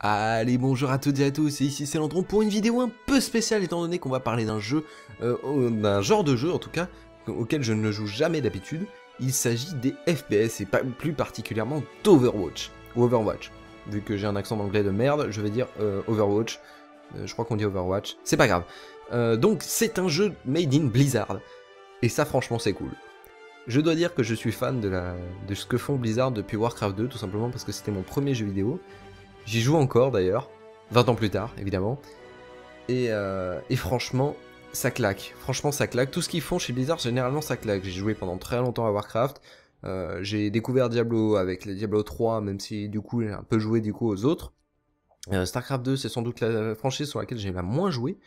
Allez bonjour à toutes et à tous, ici c'est Landron pour une vidéo un peu spéciale étant donné qu'on va parler d'un jeu, euh, d'un genre de jeu en tout cas, auquel je ne joue jamais d'habitude, il s'agit des FPS et pas, plus particulièrement d'Overwatch, Overwatch. Vu que j'ai un accent anglais de merde, je vais dire euh, Overwatch, euh, je crois qu'on dit Overwatch, c'est pas grave. donc c'est un jeu made in Blizzard, et ça franchement c'est cool. Je dois dire que je suis fan de, la, de ce que font Blizzard depuis Warcraft 2, tout simplement parce que c'était mon premier jeu vidéo, J'y joue encore d'ailleurs, 20 ans plus tard évidemment. Euh, et, franchement, ça claque. Franchement, ça claque. Tout ce qu'ils font chez Blizzard, généralement, ça claque. J'ai joué pendant très longtemps à Warcraft. Euh, j'ai découvert Diablo avec les Diablo 3, même si du coup j'ai un peu joué du coup aux autres. Euh, Starcraft 2, c'est sans doute la franchise sur laquelle j'ai la moins joué.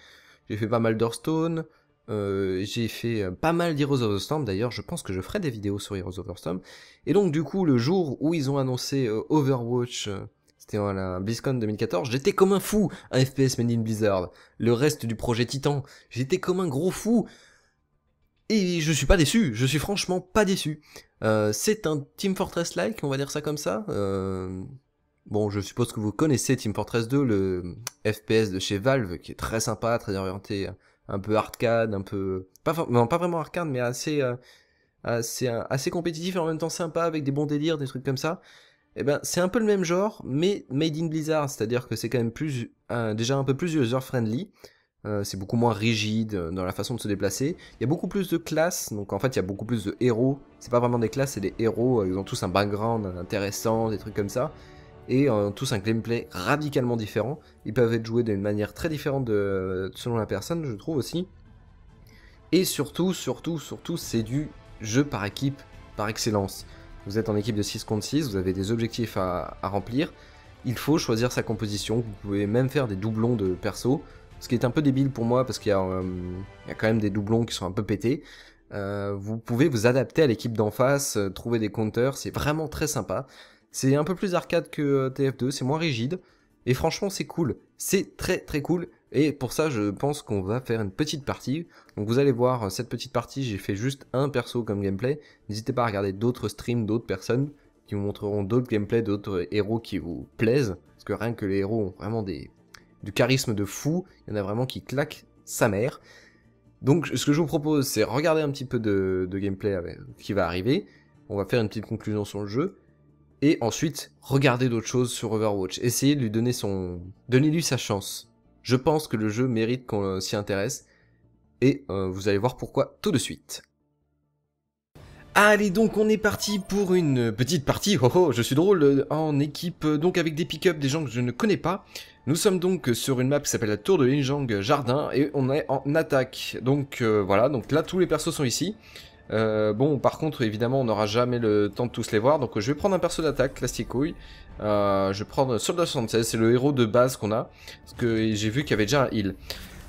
J'ai fait pas mal d'Hearthstone. j'ai fait pas mal d'Heroes of the Storm, d'ailleurs je pense que je ferai des vidéos sur Heroes of the Storm. Et donc du coup le jour où ils ont annoncé Overwatch c'était un euh, BlizzCon 2014. J'étais comme un fou à FPS Made in Blizzard. Le reste du projet Titan. J'étais comme un gros fou. Et je suis pas déçu. Je suis franchement pas déçu. Euh, c'est un Team Fortress-like, on va dire ça comme ça. Euh, bon, je suppose que vous connaissez Team Fortress 2, le FPS de chez Valve, qui est très sympa, très orienté, un peu arcade, un peu... non, pas vraiment arcade, mais assez, assez, assez compétitif et en même temps sympa, avec des bons délires, des trucs comme ça eh ben, c'est un peu le même genre, mais made in Blizzard, c'est-à-dire que c'est quand même plus, déjà un peu plus user-friendly. Euh, c'est beaucoup moins rigide dans la façon de se déplacer. Il y a beaucoup plus de classes, donc en fait il y a beaucoup plus de héros. C'est pas vraiment des classes, c'est des héros. Euh, ils ont tous un background intéressant, des trucs comme ça, et ont tous un gameplay radicalement différent. Ils peuvent être joués d'une manière très différente selon la personne, je trouve aussi. Et surtout, surtout, surtout, c'est du jeu par équipe par excellence. Vous êtes en équipe de 6 contre 6, vous avez des objectifs à, remplir. Il faut choisir sa composition. Vous pouvez même faire des doublons de perso. Ce qui est un peu débile pour moi parce qu'il y, a euh, quand même des doublons qui sont un peu pétés. Euh, vous pouvez vous adapter à l'équipe d'en face, euh, trouver des compteurs, c'est vraiment très sympa. C'est un peu plus arcade que TF2, c'est moins rigide. Et franchement, c'est cool. C'est très très cool. Et pour ça, je pense qu'on va faire une petite partie. Donc vous allez voir, cette petite partie, j'ai fait juste un perso comme gameplay. N'hésitez pas à regarder d'autres streams d'autres personnes qui vous montreront d'autres gameplays, d'autres héros qui vous plaisent. Parce que rien que les héros ont vraiment des... du charisme de fou. Il y en a vraiment qui claquent sa mère. Donc ce que je vous propose, c'est regarder un petit peu de, gameplay qui va arriver. On va faire une petite conclusion sur le jeu et ensuite regarder d'autres choses sur Overwatch. Essayez de lui donner son, lui sa chance. Je pense que le jeu mérite qu'on euh, s'y intéresse, et euh, vous allez voir pourquoi tout de suite. Allez donc on est parti pour une petite partie, oh, je suis drôle, euh, en équipe donc avec des pick-up, des gens que je ne connais pas. Nous sommes donc sur une map qui s'appelle la tour de Linjang Jardin et on est en attaque. Donc voilà, donc là tous les persos sont ici. bon par contre évidemment on n'aura jamais le temps de tous les voir, donc je vais prendre un perso d'attaque, classique couille. Euh, je vais prendre Soldat 76, c'est le héros de base qu'on a. Parce que j'ai vu qu'il y avait déjà un heal.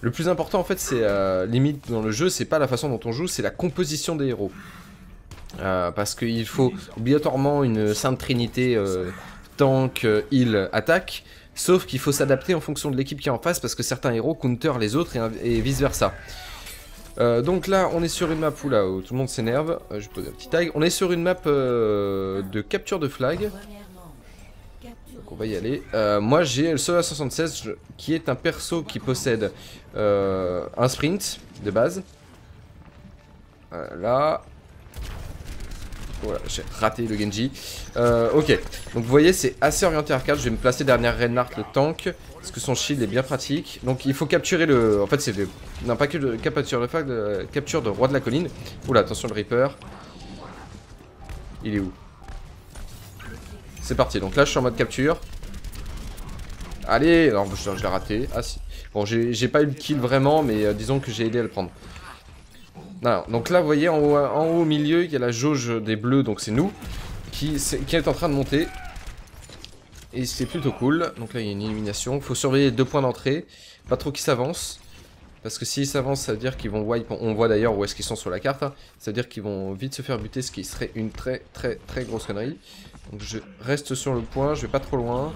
Le plus important en fait, c'est euh, limite dans le jeu, c'est pas la façon dont on joue, c'est la composition des héros. Euh, parce qu'il faut obligatoirement une sainte trinité tank, heal, attaque. Sauf qu'il faut s'adapter en fonction de l'équipe qui est en face parce que certains héros counter les autres et, vice versa. donc là, on est sur une map où, là, tout le monde s'énerve. je je pose un petit tag. On est sur une map de capture de flag on va y aller. Euh, moi j'ai le Solar 76 qui est un perso qui possède euh, un sprint de base. Voilà. Voilà, j'ai raté le Genji. Euh, ok, donc vous voyez c'est assez orienté arcade, je vais me placer derrière Reinhardt le tank. Parce que son shield est bien pratique. Donc il faut capturer le... En fait c'est Non pas que de capture de... capture de roi de la colline. Oula attention le Reaper. Il est où c'est parti, donc là je suis en mode capture. Allez, Alors, je, l'ai raté. Ah si. Bon, j'ai pas eu le kill vraiment, mais euh, disons que j'ai aidé à le prendre. non donc là, vous voyez, en haut, au milieu, il y a la jauge des bleus, donc c'est nous, qui, est, qui est en train de monter. Et c'est plutôt cool. Donc là, il y a une illumination. Faut surveiller les deux points d'entrée. Pas trop qu'ils s'avancent. Parce que s'ils s'avancent, ça veut dire qu'ils vont wipe. On voit d'ailleurs où est-ce qu'ils sont sur la carte. Hein. Ça veut dire qu'ils vont vite se faire buter, ce qui serait une très très très grosse connerie. Donc je reste sur le point, je vais pas trop loin.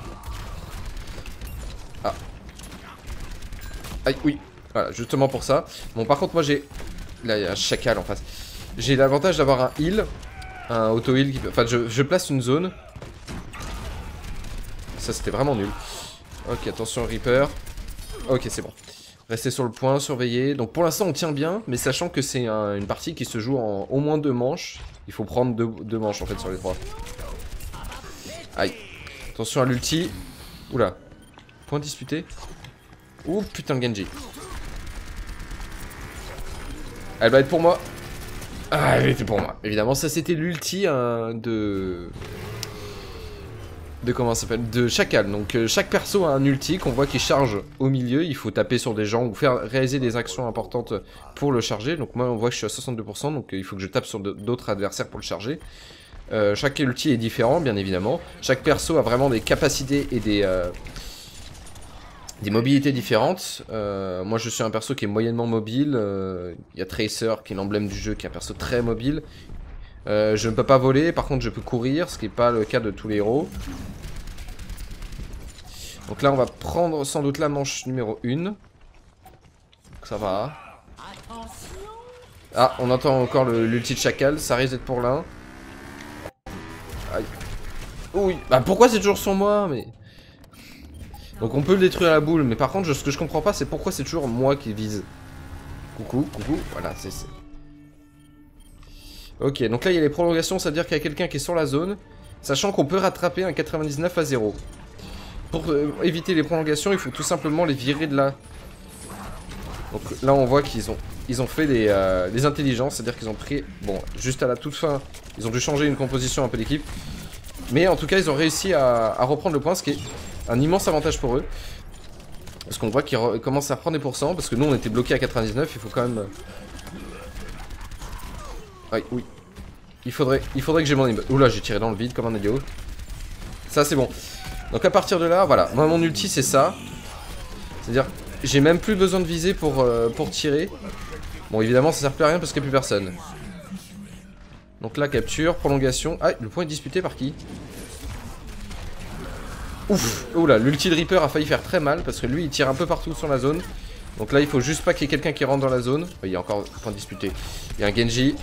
Ah. Aïe, oui. Voilà, justement pour ça. Bon, par contre, moi j'ai... Là, il y a un chacal en face. J'ai l'avantage d'avoir un heal. Un auto-heal. Qui... Enfin, je, place une zone. Ça, c'était vraiment nul. Ok, attention, Reaper. Ok, c'est bon. Restez sur le point, surveiller. Donc pour l'instant, on tient bien, mais sachant que c'est une partie qui se joue en au moins deux manches, il faut prendre deux manches en fait sur les trois. Aïe. Attention à l'ulti. Oula. Point disputé. Ouh putain le Genji. Elle va être pour moi. Ah, elle était pour moi. Évidemment, ça c'était l'ulti hein, de de comment ça s'appelle de chacal. Donc euh, chaque perso a un ulti qu'on voit qu'il charge au milieu. Il faut taper sur des gens ou faire réaliser des actions importantes pour le charger. Donc moi on voit que je suis à 62%, donc euh, il faut que je tape sur d'autres adversaires pour le charger. Euh, chaque ulti est différent, bien évidemment. Chaque perso a vraiment des capacités et des, euh, des mobilités différentes. Euh, moi, je suis un perso qui est moyennement mobile. Il y a Tracer, qui est l'emblème du jeu, qui est un perso très mobile. je ne peux pas voler, par contre, je peux courir, ce qui n'est pas le cas de tous les héros. Donc là, on va prendre sans doute la manche numéro 1. Ça va. Ah, on entend encore l'ulti de chacal, ça risque d'être pour l'un. Oui. Bah pourquoi c'est toujours sur moi mais... Donc on peut le détruire à la boule, mais par contre, ce que je comprends pas, c'est pourquoi c'est toujours moi qui vise. Coucou, coucou, voilà, c'est... Ok, donc là, il y a les prolongations, C'est à dire qu'il y a quelqu'un qui est sur la zone, sachant qu'on peut rattraper un 99 à 0. Pour euh, éviter les prolongations, il faut tout simplement les virer de là. Donc là, on voit qu'ils ont, ils ont fait des, euh, des intelligences, c'est-à-dire qu'ils ont pris... Bon, juste à la toute fin, ils ont dû changer une composition un peu d'équipe. Mais en tout cas, ils ont réussi à, reprendre le point, ce qui est un immense avantage pour eux. Parce qu'on voit qu'ils commencent à reprendre des pourcents, parce que nous on était bloqué à 99, il faut quand même... oui. Il faudrait, il faudrait que j'ai mon... Oula, j'ai tiré dans le vide comme un idiot. Ça c'est bon. Donc à partir de là, voilà, moi mon ulti c'est ça. C'est-à-dire, j'ai même plus besoin de viser pour, euh, pour tirer. Bon évidemment ça sert plus à rien parce qu'il n'y a plus personne. Donc là, capture, prolongation. Ah, le point est disputé par qui Ouf Oula, l'ulti de Reaper a failli faire très mal parce que lui, il tire un peu partout sur la zone. Donc là, il faut juste pas qu'il y ait quelqu'un qui rentre dans la zone. Il y a encore point disputé. Il y a un Genji.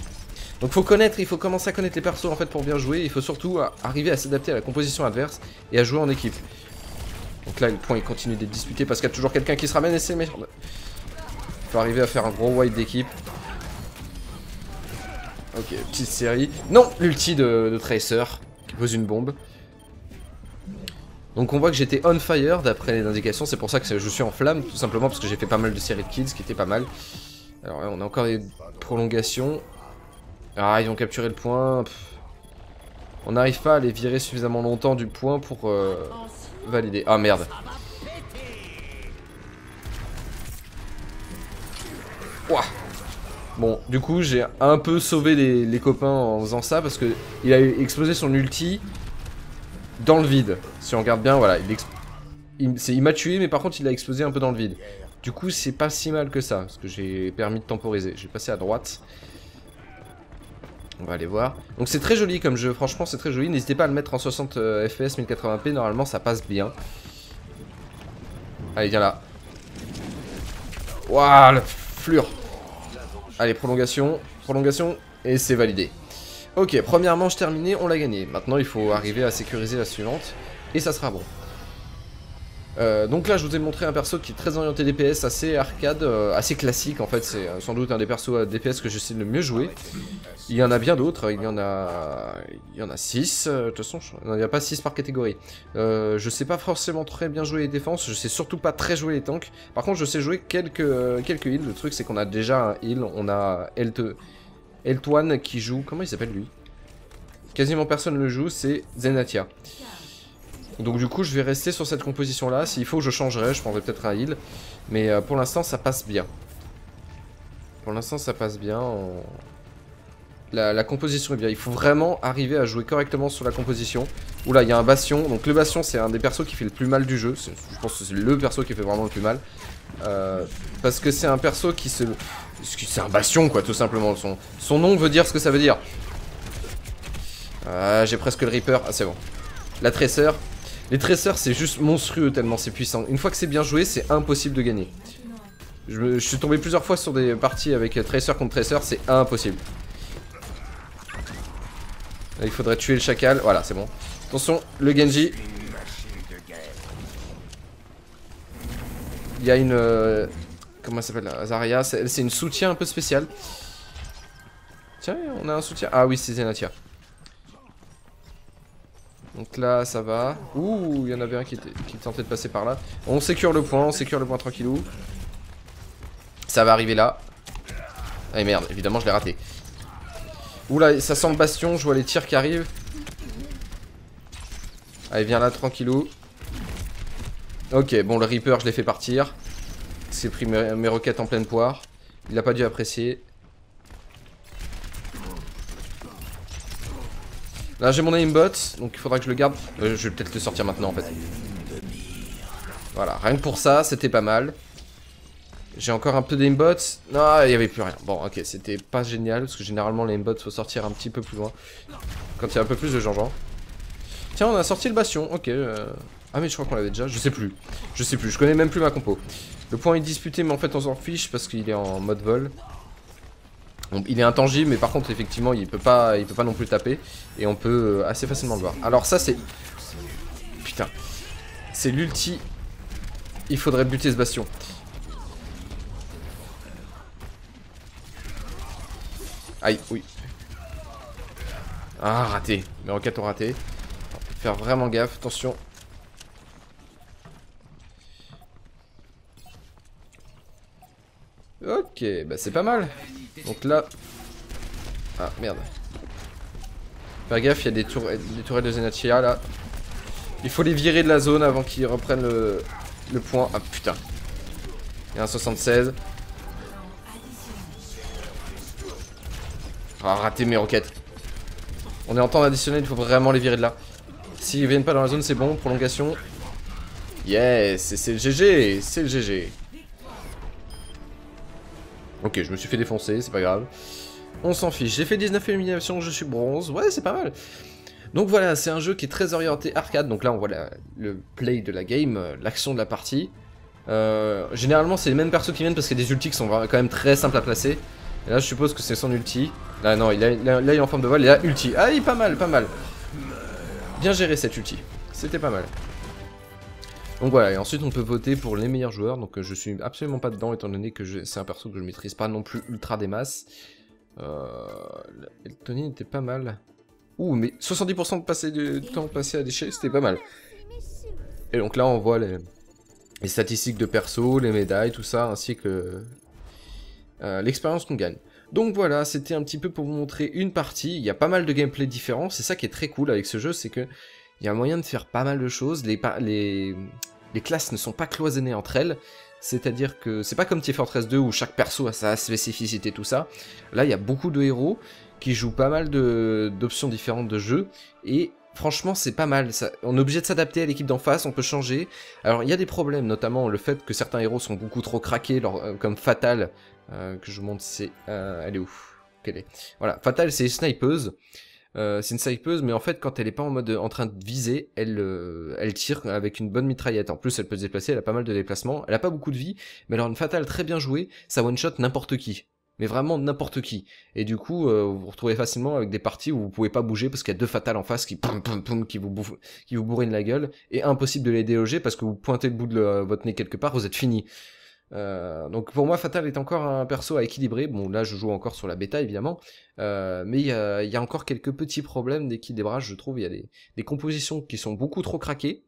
Donc faut connaître, il faut commencer à connaître les persos en fait pour bien jouer. Il faut surtout arriver à s'adapter à la composition adverse et à jouer en équipe. Donc là, le point il continue d'être disputé parce qu'il y a toujours quelqu'un qui se ramène et c'est merde. Il faut arriver à faire un gros wide d'équipe. Ok, petite série. Non, l'ulti de, Tracer, qui pose une bombe. Donc on voit que j'étais on fire d'après les indications, c'est pour ça que je suis en flamme, tout simplement parce que j'ai fait pas mal de séries de kills, qui était pas mal. Alors on a encore des prolongations. Ah, ils ont capturé le point. On n'arrive pas à les virer suffisamment longtemps du point pour euh, valider. Ah merde. Ouah Bon, du coup, j'ai un peu sauvé les, copains en faisant ça parce que il a explosé son ulti dans le vide. Si on regarde bien, voilà, il, il m'a tué, mais par contre, il a explosé un peu dans le vide. Du coup, c'est pas si mal que ça, parce que j'ai permis de temporiser. J'ai passé à droite. On va aller voir. Donc c'est très joli comme jeu, franchement c'est très joli. N'hésitez pas à le mettre en 60 FPS 1080p, normalement ça passe bien. Allez, viens là. Waouh, le flure Allez, prolongation, prolongation, et c'est validé. Ok, première manche terminée, on l'a gagné. Maintenant, il faut arriver à sécuriser la suivante, et ça sera bon. Euh, donc là je vous ai montré un perso qui est très orienté DPS, assez arcade, euh, assez classique en fait, c'est euh, sans doute un des persos DPS que j'essaie de mieux jouer. Il y en a bien d'autres, il y en a il y en a 6, de toute façon il n'y a pas 6 par catégorie. Je je sais pas forcément très bien jouer les défenses, je sais surtout pas très jouer les tanks, par contre je sais jouer quelques, quelques heals, le truc c'est qu'on a déjà un heal, on a Eltoine qui joue, comment il s'appelle lui Quasiment personne le joue, c'est Zenatia. Donc du coup, je vais rester sur cette composition-là. S'il faut, je changerai, je prendrai peut-être un heal. Mais euh, pour l'instant, ça passe bien. Pour l'instant, ça passe bien. La, composition est bien. Il faut vraiment arriver à jouer correctement sur la composition. Oula, il y a un Bastion. Donc le Bastion, c'est un des persos qui fait le plus mal du jeu. Je pense que c'est le perso qui fait vraiment le plus mal. Euh, parce que c'est un perso qui se... C'est un Bastion, quoi, tout simplement. Son, son nom veut dire ce que ça veut dire. Ah, j'ai presque le Reaper. Ah, c'est bon. La Tresseur, les tresseurs, c'est juste monstrueux tellement c'est puissant. Une fois que c'est bien joué, c'est impossible de gagner. Je, suis tombé plusieurs fois sur des parties avec euh, tresseur contre tresseur, c'est impossible. il faudrait tuer le chacal. Voilà, c'est bon. Attention, le Genji. Il y a une... Euh, comment ça s'appelle Zarya, c'est une soutien un peu spécial. Tiens, on a un soutien. Ah oui, c'est Zenatia. Donc là, ça va. Ouh, il y en avait un qui, était, tentait de passer par là. On sécure le point, on sécure le point tranquillou. Ça va arriver là. allez eh merde, évidemment, je l'ai raté. Oula là, ça sent le bastion, je vois les tirs qui arrivent. Allez, viens là, tranquillou. Ok, bon, le Reaper, je l'ai fait partir. s'est pris mes, mes roquettes en pleine poire. Il a pas dû apprécier. Là j'ai mon aimbot, donc il faudra que je le garde. Euh, je vais peut-être le sortir maintenant en fait. Voilà, rien que pour ça, c'était pas mal. J'ai encore un peu d'aimbot. Non, il n'y avait plus rien. Bon, ok, c'était pas génial, parce que généralement les l'aimbot, faut sortir un petit peu plus loin. Quand il y a un peu plus de gens, gens. Tiens, on a sorti le bastion, ok. Euh. Ah mais je crois qu'on l'avait déjà, je sais plus. Je sais plus, je connais même plus ma compo. Le point est disputé, mais en fait on s'en fiche, parce qu'il est en mode vol il est intangible, mais par contre, effectivement, il peut pas, il peut pas non plus taper. Et on peut euh, assez facilement le voir. Alors ça, c'est... Putain. C'est l'ulti. Il faudrait buter ce bastion. Aïe, oui. Ah, raté. Mes roquettes ont raté. Faire vraiment gaffe, attention. Ok, bah c'est pas mal. Donc là... Ah, merde. Faire gaffe, il y a des, tourelles, des tourelles de Zenatia là. Il faut les virer de la zone avant qu'ils reprennent le, point. Ah, putain. Il y a un 76. Ah, raté mes roquettes. On est en temps additionnel, il faut vraiment les virer de là. S'ils viennent pas dans la zone, c'est bon. Prolongation. Yes, c'est le GG, c'est le GG. Ok, je me suis fait défoncer, c'est pas grave. On s'en fiche. J'ai fait 19 éliminations, je suis bronze. Ouais, c'est pas mal. Donc voilà, c'est un jeu qui est très orienté arcade. Donc là, on voit le play de la game, euh, l'action de la partie. Euh, généralement, c'est les mêmes persos qui viennent parce qu'il y a des ultis qui sont quand même très simples à placer. Et là, je suppose que c'est son ulti. Là, non, il a, il est en forme de vol. Et là, ulti. Ah, il pas mal, pas mal. Bien géré cet ulti. C'était pas mal. Donc voilà, et ensuite on peut voter pour les meilleurs joueurs, donc euh, je suis absolument pas dedans étant donné que c'est un perso que je maîtrise pas non plus ultra des masses. Euh, Tony était pas mal. Ouh, mais 70% de, temps passé à déchets, c'était pas mal. Et donc là on voit les, statistiques de perso, les médailles, tout ça, ainsi que euh, l'expérience qu'on gagne. Donc voilà, c'était un petit peu pour vous montrer une partie. Il y a pas mal de gameplay différents. C'est ça qui est très cool avec ce jeu, c'est que il y a moyen de faire pas mal de choses. Les, classes ne sont pas cloisonnées entre elles. C'est-à-dire que c'est pas comme tf Fortress 2 où chaque perso a sa spécificité, tout ça. Là, il y a beaucoup de héros qui jouent pas mal d'options différentes de jeu. Et franchement, c'est pas mal. on est obligé de s'adapter à l'équipe d'en face, on peut changer. Alors, il y a des problèmes, notamment le fait que certains héros sont beaucoup trop craqués, euh, comme Fatal, euh, que je vous montre, c'est... Euh, elle est où Quelle est Voilà, Fatal, c'est snipeuse. Euh, c'est une snipeuse, mais en fait, quand elle est pas en mode en train de viser, elle, euh, elle tire avec une bonne mitraillette. En plus, elle peut se déplacer, elle a pas mal de déplacements, elle a pas beaucoup de vie, mais alors une fatale très bien jouée, ça one shot n'importe qui. Mais vraiment n'importe qui. Et du coup, euh, vous vous retrouvez facilement avec des parties où vous pouvez pas bouger parce qu'il y a deux fatales en face qui poum, poum, poum, qui vous bouffent, qui vous bourrinent la gueule et impossible de les déloger parce que vous pointez le bout de votre nez quelque part, vous êtes fini. Euh, donc pour moi, Fatal est encore un perso à équilibrer. Bon, là, je joue encore sur la bêta, évidemment. Euh, mais il y a, encore quelques petits problèmes d'équilibrage, je trouve. Il y a des, compositions qui sont beaucoup trop craquées.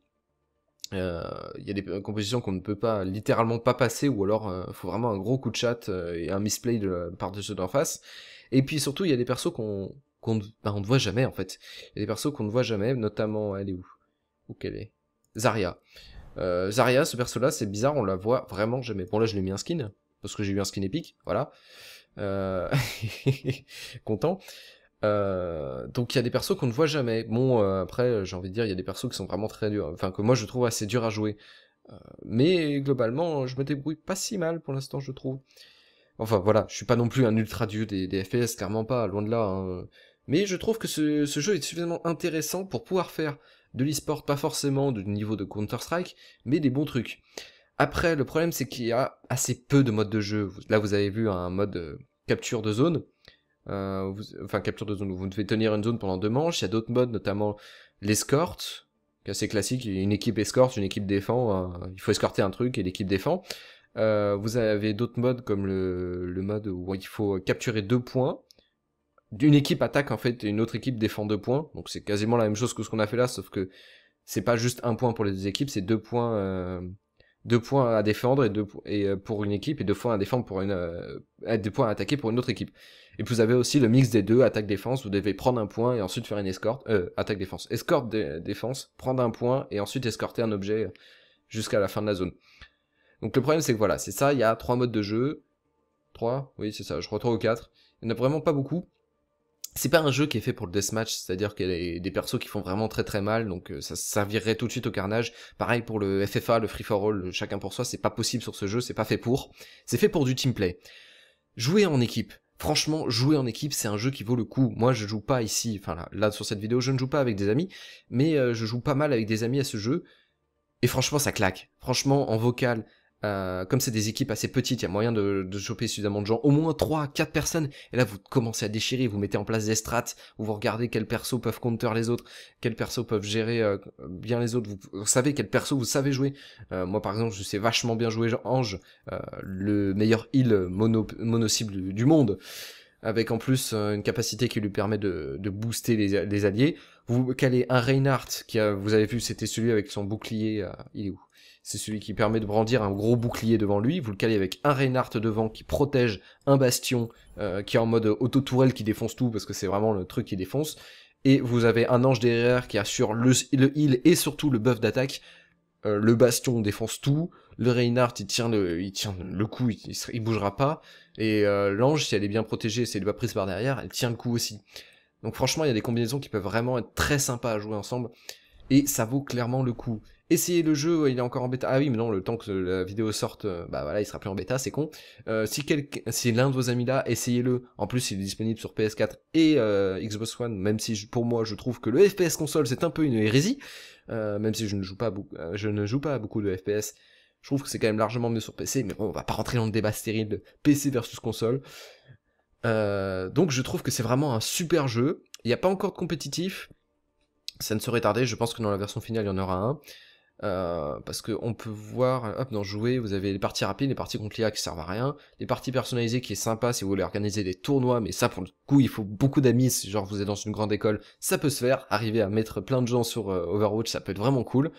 Euh, il y a des compositions qu'on ne peut pas littéralement pas passer, ou alors il faut vraiment un gros coup de chat et un misplay de de ceux d'en face. Et puis surtout, il y a des persos qu'on bah, ne, voit jamais en fait. Il y a des persos qu'on ne voit jamais, notamment elle est où Où qu'elle est Zarya. Zaria, euh, Zarya, ce perso-là, c'est bizarre, on la voit vraiment jamais. Bon, là, je ai mis un skin, parce que j'ai eu un skin épique, voilà. Euh, content. Euh, donc il y a des persos qu'on ne voit jamais. Bon, après, j'ai envie de dire, il y a des persos qui sont vraiment très durs, enfin que moi je trouve assez durs à jouer. mais globalement, je me débrouille pas si mal pour l'instant, je trouve. Enfin voilà, je suis pas non plus un ultra dieu des, FPS, clairement pas, loin de là. Hein. Mais je trouve que ce, jeu est suffisamment intéressant pour pouvoir faire de le pas forcément du niveau de Counter-Strike, mais des bons trucs. Après, le problème, c'est qu'il y a assez peu de modes de jeu. Là, vous avez vu un mode euh, capture de zone. Euh, enfin, capture de zone où vous devez tenir une zone pendant deux manches. Il y a d'autres modes, notamment l'escorte, qui assez classique. Une équipe escorte, une équipe défend. Hein. il faut escorter un truc et l'équipe défend. Euh, vous avez d'autres modes comme le, mode où il faut capturer deux points une équipe attaque en fait et une autre équipe défend deux points. Donc c'est quasiment la même chose que ce qu'on a fait là, sauf que c'est pas juste un point pour les deux équipes, c'est deux points, euh, deux points à défendre et deux et euh, pour une équipe et deux points à défendre pour une, euh, points à attaquer pour une autre équipe. Et puis vous avez aussi le mix des deux, attaque défense. Vous devez prendre un point et ensuite faire une escorte, euh, attaque défense, escorte défense, prendre un point et ensuite escorter un objet jusqu'à la fin de la zone. Donc le problème c'est que voilà, c'est ça. Il y a trois modes de jeu, trois, oui c'est ça. Je trois ou quatre. Il n'y en a vraiment pas beaucoup c'est pas un jeu qui est fait pour le deathmatch, c'est-à-dire qu'il y a des persos qui font vraiment très très mal, donc euh, ça servirait tout de suite au carnage. Pareil pour le FFA, le free for all, chacun pour soi, c'est pas possible sur ce jeu, c'est pas fait pour. C'est fait pour du play. Jouer en équipe. Franchement, jouer en équipe, c'est un jeu qui vaut le coup. Moi, je joue pas ici, enfin là, là sur cette vidéo, je ne joue pas avec des amis, mais euh, je joue pas mal avec des amis à ce jeu. Et franchement, ça claque. Franchement, en vocal, euh, comme c'est des équipes assez petites, il y a moyen de, choper suffisamment de gens, au moins 3, 4 personnes, et là vous commencez à déchirer, vous mettez en place des strats, vous regardez quels persos peuvent counter les autres, quels persos peuvent gérer euh, bien les autres, vous, savez quels persos vous savez jouer. Euh, moi par exemple, je sais vachement bien jouer Ange, le meilleur heal mono, mono cible du monde, avec en plus une capacité qui lui permet de, booster les, alliés. Vous calez un Reinhardt, qui vous avez vu c'était celui avec son bouclier, il est où c'est celui qui permet de brandir un gros bouclier devant lui. Vous le calez avec un Reinhardt devant qui protège un bastion euh, qui est en mode auto-tourelle qui défonce tout parce que c'est vraiment le truc qui défonce. Et vous avez un ange derrière qui assure le, heal et surtout le buff d'attaque. Euh, le bastion défonce tout. Le Reinhardt il tient le, il tient le coup, il, ne bougera pas. Et euh, l'ange, si elle est bien protégée, si elle va pas prise par derrière, elle tient le coup aussi. Donc franchement, il y a des combinaisons qui peuvent vraiment être très sympas à jouer ensemble et ça vaut clairement le coup. Essayez le jeu, il est encore en bêta. Ah oui, mais non, le temps que la vidéo sorte, euh, bah voilà, il sera plus en bêta, c'est con. Euh, si quel... si l'un de vos amis là, essayez-le. En plus, il est disponible sur PS4 et euh, Xbox One, même si pour moi, je trouve que le FPS console, c'est un peu une hérésie. même si je ne joue pas, beaucoup, je ne joue pas beaucoup de FPS, je trouve que c'est quand même largement mieux sur PC. Mais bon, on va pas rentrer dans le débat stérile de PC versus console. donc, je trouve que c'est vraiment un super jeu. Il n'y a pas encore de compétitif, ça ne serait tardé, je pense que dans la version finale, il y en aura un. Euh, parce qu'on peut voir, hop, dans jouer, vous avez les parties rapides, les parties contre l'IA qui servent à rien, les parties personnalisées qui est sympa si vous voulez organiser des tournois, mais ça pour le coup il faut beaucoup d'amis, si genre vous êtes dans une grande école, ça peut se faire, arriver à mettre plein de gens sur euh, Overwatch, ça peut être vraiment cool.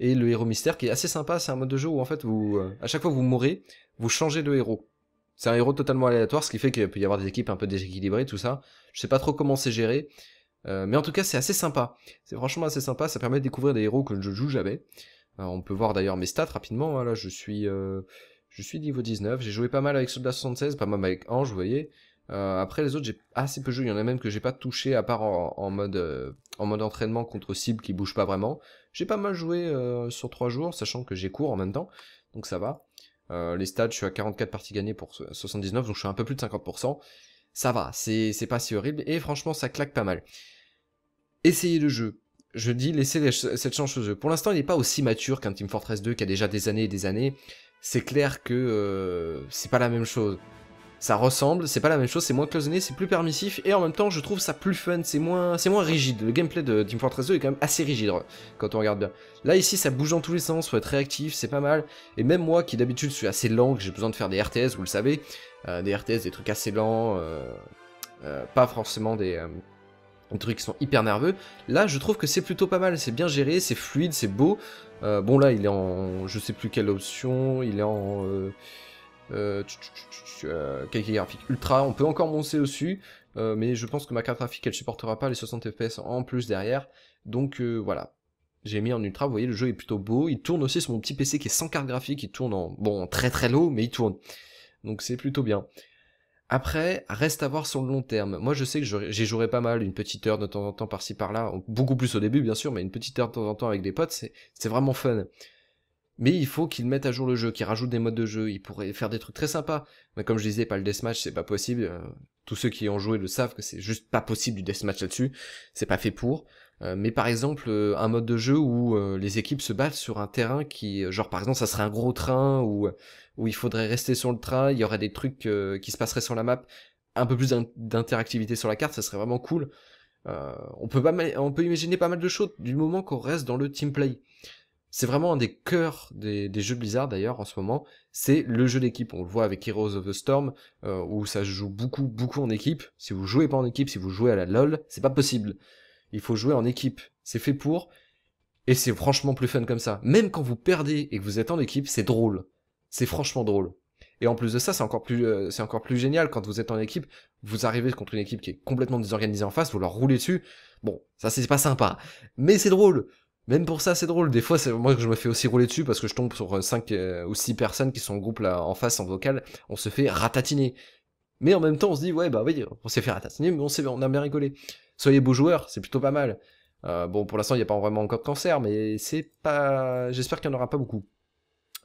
Et le héros mystère qui est assez sympa, c'est un mode de jeu où en fait vous, euh, à chaque fois que vous mourrez, vous changez de héros. C'est un héros totalement aléatoire, ce qui fait qu'il peut y avoir des équipes un peu déséquilibrées, tout ça. Je sais pas trop comment c'est géré, euh, mais en tout cas, c'est assez sympa. C'est franchement assez sympa. Ça permet de découvrir des héros que je joue jamais. Euh, on peut voir d'ailleurs mes stats rapidement. voilà hein. je suis, euh, je suis niveau 19. J'ai joué pas mal avec Soldat 76, pas mal avec Ange, vous voyez. après les autres, j'ai assez peu joué. Il y en a même que j'ai pas touché à part en, mode en mode entraînement contre cible qui bouge pas vraiment. J'ai pas mal joué sur 3 jours, sachant que j'ai cours en même temps, donc ça va. les stats, je suis à 44 parties gagnées pour 79, donc je suis un peu plus de 50%. Ça va, c'est pas si horrible et franchement ça claque pas mal essayez le jeu. Je dis laissez cette chance aux jeu. Pour l'instant, il n'est pas aussi mature qu'un Team Fortress 2 qui a déjà des années et des années. C'est clair que euh, c'est pas la même chose. Ça ressemble, c'est pas la même chose, c'est moins cloisonné, c'est plus permissif, et en même temps, je trouve ça plus fun, c'est moins, c'est moins rigide. Le gameplay de Team Fortress 2 est quand même assez rigide quand on regarde bien. Là, ici, ça bouge dans tous les sens, faut être réactif, c'est pas mal. Et même moi, qui d'habitude suis assez lent, que j'ai besoin de faire des RTS, vous le savez, euh, des RTS, des trucs assez lents, euh, pas forcément des des trucs qui sont hyper nerveux. Là, je trouve que c'est plutôt pas mal, c'est bien géré, c'est fluide, c'est beau. Euh, bon, là, il est en. Je sais plus quelle option, il est en. Euh, euh, euh graphique ultra, on peut encore monter dessus, mais je pense que ma carte graphique elle supportera pas les 60 fps en plus derrière, donc voilà. J'ai mis en ultra, vous voyez, le jeu est plutôt beau. Il tourne aussi sur mon petit PC qui est sans carte graphique, il tourne en bon très très low, mais il tourne. Donc c'est plutôt bien. Après, reste à voir sur le long terme. Moi, je sais que j'y jouerai pas mal, une petite heure de temps en temps par-ci par-là, beaucoup plus au début bien sûr, mais une petite heure de temps en temps avec des potes, c'est vraiment fun. Mais il faut qu'ils mettent à jour le jeu, qu'ils rajoutent des modes de jeu, ils pourraient faire des trucs très sympas. Mais comme je disais, pas le deathmatch, c'est pas possible. Euh, tous ceux qui ont joué le savent que c'est juste pas possible du deathmatch là-dessus, c'est pas fait pour. Euh, mais par exemple, euh, un mode de jeu où euh, les équipes se battent sur un terrain qui, genre par exemple, ça serait un gros train où, où il faudrait rester sur le train, il y aurait des trucs qui se passeraient sur la map, un peu plus d'interactivité sur la carte, ça serait vraiment cool. on, peut pas on peut imaginer pas mal de choses du moment qu'on reste dans le team play. C'est vraiment un des cœurs des, des jeux Blizzard d'ailleurs en ce moment, c'est le jeu d'équipe. On le voit avec Heroes of the Storm, où ça joue beaucoup, beaucoup en équipe. Si vous jouez pas en équipe, si vous jouez à la LOL, c'est pas possible. Il faut jouer en équipe. C'est fait pour. Et c'est franchement plus fun comme ça. Même quand vous perdez et que vous êtes en équipe, c'est drôle. C'est franchement drôle. Et en plus de ça, c'est encore plus, euh, c'est encore plus génial quand vous êtes en équipe. Vous arrivez contre une équipe qui est complètement désorganisée en face, vous leur roulez dessus. Bon, ça c'est pas sympa, mais c'est drôle. Même pour ça, c'est drôle. Des fois, c'est moi que je me fais aussi rouler dessus parce que je tombe sur 5 euh, euh, ou 6 personnes qui sont en groupe là en face en vocal. On se fait ratatiner. Mais en même temps, on se dit, ouais, bah oui, on sait faire assassiner mais on, on a bien rigolé. Soyez beaux joueurs, c'est plutôt pas mal. Euh, bon, pour l'instant, il n'y a pas vraiment encore de cancer, mais c'est pas. J'espère qu'il n'y en aura pas beaucoup.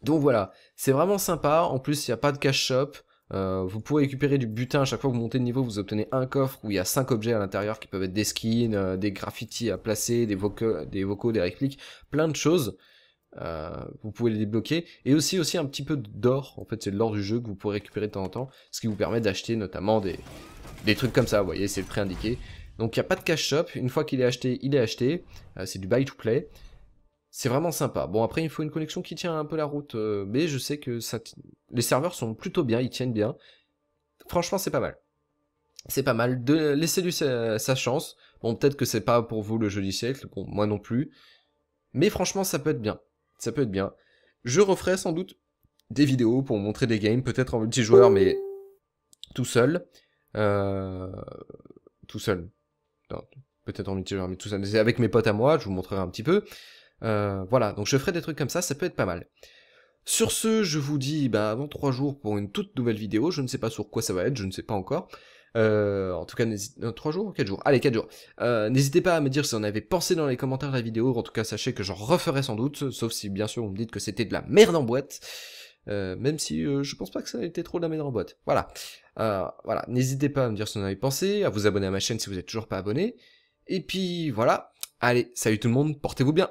Donc voilà, c'est vraiment sympa. En plus, il n'y a pas de cash shop. Euh, vous pouvez récupérer du butin à chaque fois que vous montez de niveau. Vous obtenez un coffre où il y a 5 objets à l'intérieur qui peuvent être des skins, euh, des graffitis à placer, des vocaux, des répliques, plein de choses. Euh, vous pouvez les débloquer et aussi aussi un petit peu d'or en fait c'est de l'or du jeu que vous pourrez récupérer de temps en temps ce qui vous permet d'acheter notamment des, des trucs comme ça vous voyez c'est le prix indiqué donc il n'y a pas de cash shop une fois qu'il est acheté il est acheté euh, c'est du buy to play c'est vraiment sympa bon après il faut une connexion qui tient un peu la route euh, mais je sais que ça les serveurs sont plutôt bien ils tiennent bien franchement c'est pas mal c'est pas mal de laisser lui sa, chance bon peut-être que c'est pas pour vous le jeu du siècle moi non plus mais franchement ça peut être bien ça peut être bien. Je referai sans doute des vidéos pour montrer des games, peut-être en multijoueur, mais tout seul. Euh, tout seul. Peut-être en multijoueur, mais tout seul. Mais avec mes potes à moi, je vous montrerai un petit peu. Euh, voilà, donc je ferai des trucs comme ça, ça peut être pas mal. Sur ce, je vous dis bah, dans 3 jours pour une toute nouvelle vidéo. Je ne sais pas sur quoi ça va être, je ne sais pas encore. Euh, en tout cas, 3 jours jours Allez, 4 jours. Euh, n'hésitez pas à me dire si on avait pensé dans les commentaires de la vidéo. En tout cas, sachez que j'en referai sans doute, sauf si bien sûr vous me dites que c'était de la merde en boîte. Euh, même si je pense pas que ça a été trop de la merde en boîte. Voilà. voilà. N'hésitez pas à me dire vous en avez pensé, à vous abonner à ma chaîne si vous n'êtes toujours pas abonné. Et puis voilà. Allez, salut tout le monde, portez-vous bien.